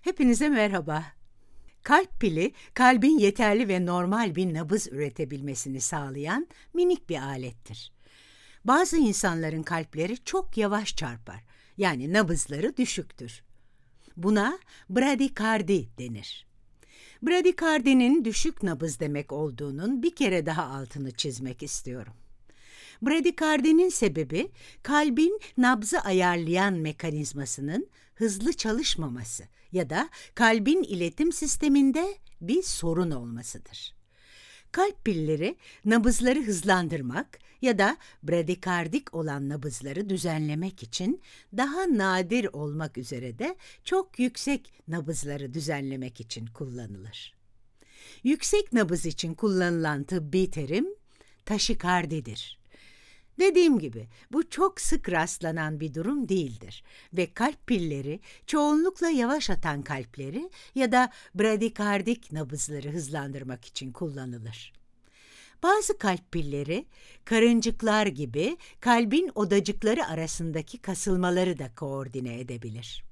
Hepinize merhaba. Kalp pili, kalbin yeterli ve normal bir nabız üretebilmesini sağlayan minik bir alettir. Bazı insanların kalpleri çok yavaş çarpar, yani nabızları düşüktür. Buna bradikardi denir. Bradikardinin düşük nabız demek olduğunun bir kere daha altını çizmek istiyorum. Bradikardinin sebebi kalbin nabzı ayarlayan mekanizmasının hızlı çalışmaması ya da kalbin iletim sisteminde bir sorun olmasıdır. Kalp pilleri nabızları hızlandırmak ya da bradikardik olan nabızları düzenlemek için daha nadir olmak üzere de çok yüksek nabızları düzenlemek için kullanılır. Yüksek nabız için kullanılan tıbbi terim taşikardidir. Dediğim gibi bu çok sık rastlanan bir durum değildir ve kalp pilleri çoğunlukla yavaş atan kalpleri ya da bradikardik nabızları hızlandırmak için kullanılır. Bazı kalp pilleri karıncıklar gibi kalbin odacıkları arasındaki kasılmaları da koordine edebilir.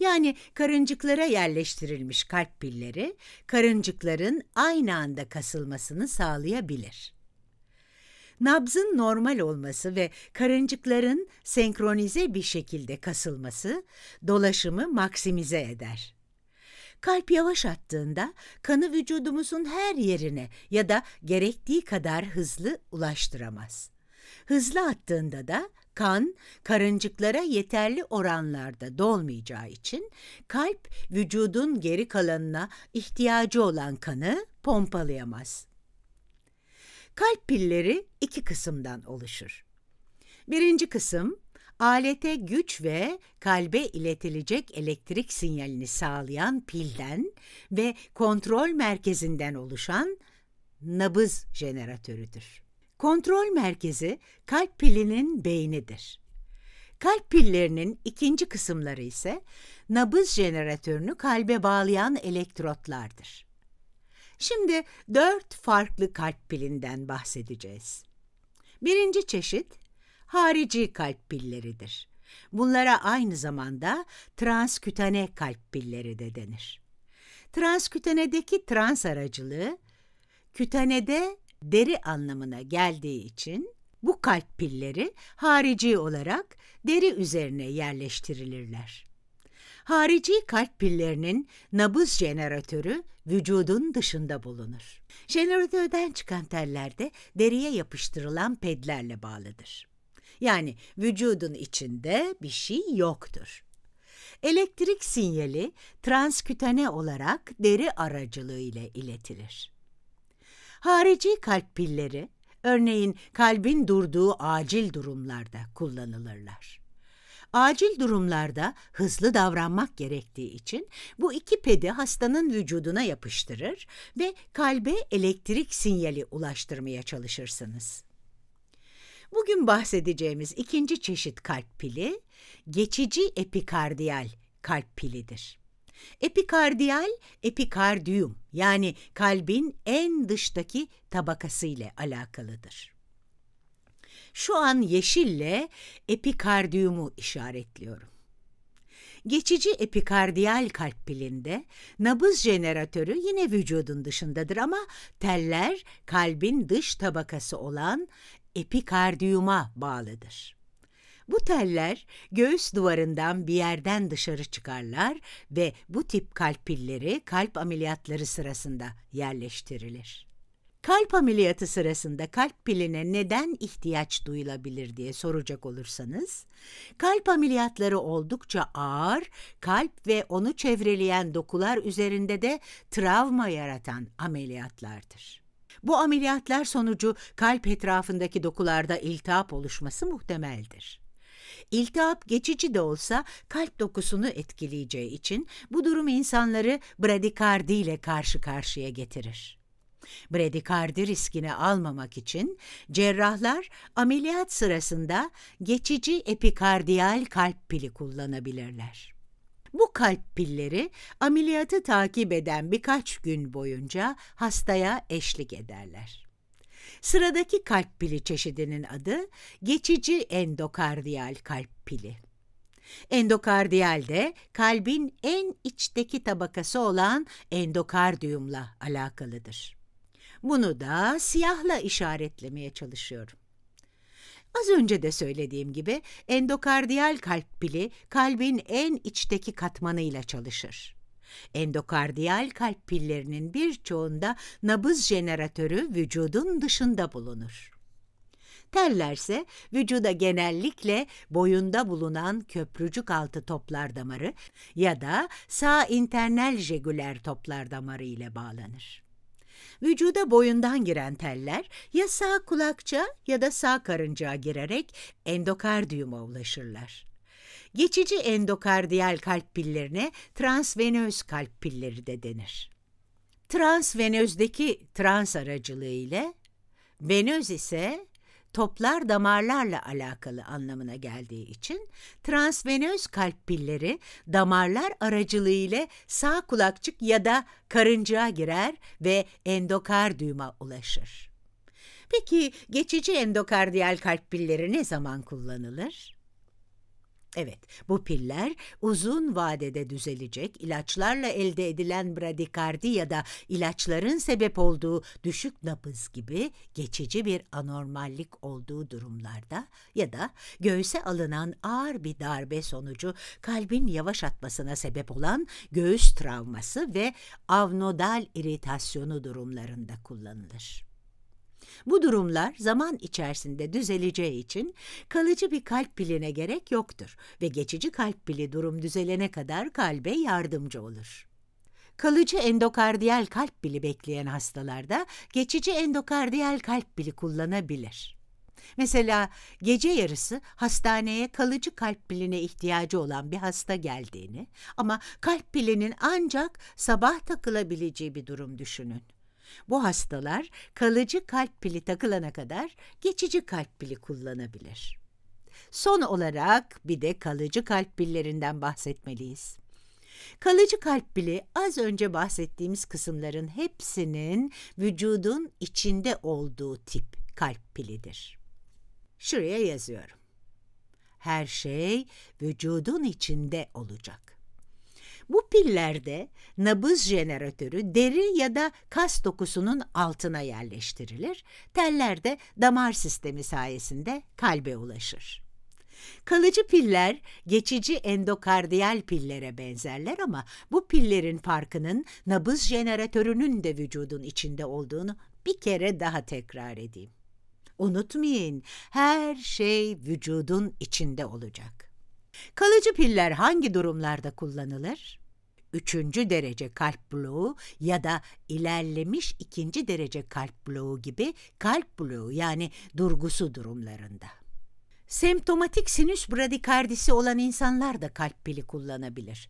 Yani karıncıklara yerleştirilmiş kalp pilleri karıncıkların aynı anda kasılmasını sağlayabilir nabzın normal olması ve karıncıkların senkronize bir şekilde kasılması dolaşımı maksimize eder. Kalp yavaş attığında kanı vücudumuzun her yerine ya da gerektiği kadar hızlı ulaştıramaz. Hızlı attığında da kan karıncıklara yeterli oranlarda dolmayacağı için kalp vücudun geri kalanına ihtiyacı olan kanı pompalayamaz. Kalp pilleri iki kısımdan oluşur. Birinci kısım, alete güç ve kalbe iletilecek elektrik sinyalini sağlayan pilden ve kontrol merkezinden oluşan nabız jeneratörüdür. Kontrol merkezi kalp pilinin beynidir. Kalp pillerinin ikinci kısımları ise nabız jeneratörünü kalbe bağlayan elektrotlardır. Şimdi dört farklı kalp pilinden bahsedeceğiz. Birinci çeşit harici kalp pilleridir. Bunlara aynı zamanda transkütane kalp pilleri de denir. Transkütanedeki trans aracılığı, kütanede deri anlamına geldiği için bu kalp pilleri harici olarak deri üzerine yerleştirilirler. Harici kalp pillerinin nabız jeneratörü vücudun dışında bulunur. Jeneratörden çıkan teller de deriye yapıştırılan pedlerle bağlıdır. Yani vücudun içinde bir şey yoktur. Elektrik sinyali transkütane olarak deri aracılığı ile iletilir. Harici kalp pilleri, örneğin kalbin durduğu acil durumlarda kullanılırlar. Acil durumlarda hızlı davranmak gerektiği için bu iki pedi hastanın vücuduna yapıştırır ve kalbe elektrik sinyali ulaştırmaya çalışırsınız. Bugün bahsedeceğimiz ikinci çeşit kalp pili, geçici epikardiyal kalp pilidir. Epikardiyal, epikardiyum yani kalbin en dıştaki tabakası ile alakalıdır. Şu an yeşille epikardiyumu işaretliyorum. Geçici epikardiyal kalp pilinde nabız jeneratörü yine vücudun dışındadır ama teller kalbin dış tabakası olan epikardiyuma bağlıdır. Bu teller göğüs duvarından bir yerden dışarı çıkarlar ve bu tip kalp pilleri kalp ameliyatları sırasında yerleştirilir. Kalp ameliyatı sırasında kalp piline neden ihtiyaç duyulabilir diye soracak olursanız, kalp ameliyatları oldukça ağır, kalp ve onu çevreleyen dokular üzerinde de travma yaratan ameliyatlardır. Bu ameliyatlar sonucu kalp etrafındaki dokularda iltihap oluşması muhtemeldir. İltihap geçici de olsa kalp dokusunu etkileyeceği için bu durum insanları bradikardi ile karşı karşıya getirir. Bradikardi riskini almamak için cerrahlar ameliyat sırasında geçici epikardiyal kalp pili kullanabilirler. Bu kalp pilleri ameliyatı takip eden birkaç gün boyunca hastaya eşlik ederler. Sıradaki kalp pili çeşidinin adı geçici endokardiyal kalp pili. Endokardiyal de kalbin en içteki tabakası olan endokardiyumla alakalıdır. Bunu da siyahla işaretlemeye çalışıyorum. Az önce de söylediğim gibi endokardiyal kalp pili kalbin en içteki katmanıyla çalışır. Endokardiyal kalp pillerinin birçoğunda nabız jeneratörü vücudun dışında bulunur. Tellerse vücuda genellikle boyunda bulunan köprücük altı toplar damarı ya da sağ internal jegüler toplar damarı ile bağlanır. Vücuda boyundan giren teller ya sağ kulakça ya da sağ karıncağa girerek endokardiyuma ulaşırlar. Geçici endokardiyal kalp pillerine transvenöz kalp pilleri de denir. Transvenözdeki trans aracılığı ile venöz ise toplar damarlarla alakalı anlamına geldiği için transvenöz kalp pilleri damarlar aracılığıyla sağ kulakçık ya da karıncaya girer ve endokardiyuma ulaşır. Peki geçici endokardiyal kalp pilleri ne zaman kullanılır? Evet, bu piller uzun vadede düzelecek, ilaçlarla elde edilen bradikardi ya da ilaçların sebep olduğu düşük nabız gibi geçici bir anormallik olduğu durumlarda ya da göğüse alınan ağır bir darbe sonucu kalbin yavaş atmasına sebep olan göğüs travması ve avnodal iritasyonu durumlarında kullanılır. Bu durumlar zaman içerisinde düzeleceği için kalıcı bir kalp piline gerek yoktur ve geçici kalp pili durum düzelene kadar kalbe yardımcı olur. Kalıcı endokardiyal kalp pili bekleyen hastalarda geçici endokardiyal kalp pili kullanabilir. Mesela gece yarısı hastaneye kalıcı kalp piline ihtiyacı olan bir hasta geldiğini ama kalp pilinin ancak sabah takılabileceği bir durum düşünün. Bu hastalar kalıcı kalp pili takılana kadar geçici kalp pili kullanabilir. Son olarak bir de kalıcı kalp pillerinden bahsetmeliyiz. Kalıcı kalp pili az önce bahsettiğimiz kısımların hepsinin vücudun içinde olduğu tip kalp pilidir. Şuraya yazıyorum. Her şey vücudun içinde olacak. Bu pillerde nabız jeneratörü deri ya da kas dokusunun altına yerleştirilir. Teller de damar sistemi sayesinde kalbe ulaşır. Kalıcı piller geçici endokardiyal pillere benzerler ama bu pillerin farkının nabız jeneratörünün de vücudun içinde olduğunu bir kere daha tekrar edeyim. Unutmayın her şey vücudun içinde olacak. Kalıcı piller hangi durumlarda kullanılır? Üçüncü derece kalp bloğu ya da ilerlemiş ikinci derece kalp bloğu gibi kalp bloğu yani durgusu durumlarında. Semptomatik sinüs bradikardisi olan insanlar da kalp pili kullanabilir.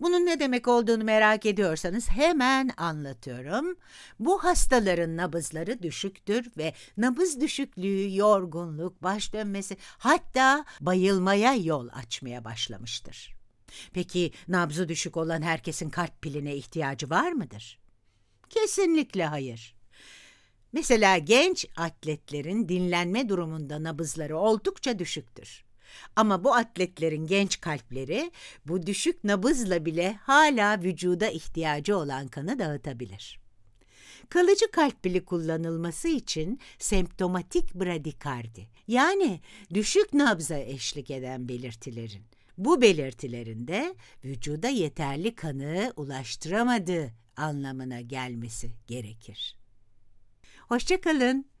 Bunun ne demek olduğunu merak ediyorsanız hemen anlatıyorum. Bu hastaların nabızları düşüktür ve nabız düşüklüğü, yorgunluk, baş dönmesi hatta bayılmaya yol açmaya başlamıştır. Peki nabzı düşük olan herkesin kalp piline ihtiyacı var mıdır? Kesinlikle hayır. Mesela genç atletlerin dinlenme durumunda nabızları oldukça düşüktür. Ama bu atletlerin genç kalpleri bu düşük nabızla bile hala vücuda ihtiyacı olan kanı dağıtabilir. Kalıcı kalp pili kullanılması için semptomatik bradikardi yani düşük nabza eşlik eden belirtilerin bu belirtilerinde vücuda yeterli kanı ulaştıramadığı anlamına gelmesi gerekir. Hoşçakalın.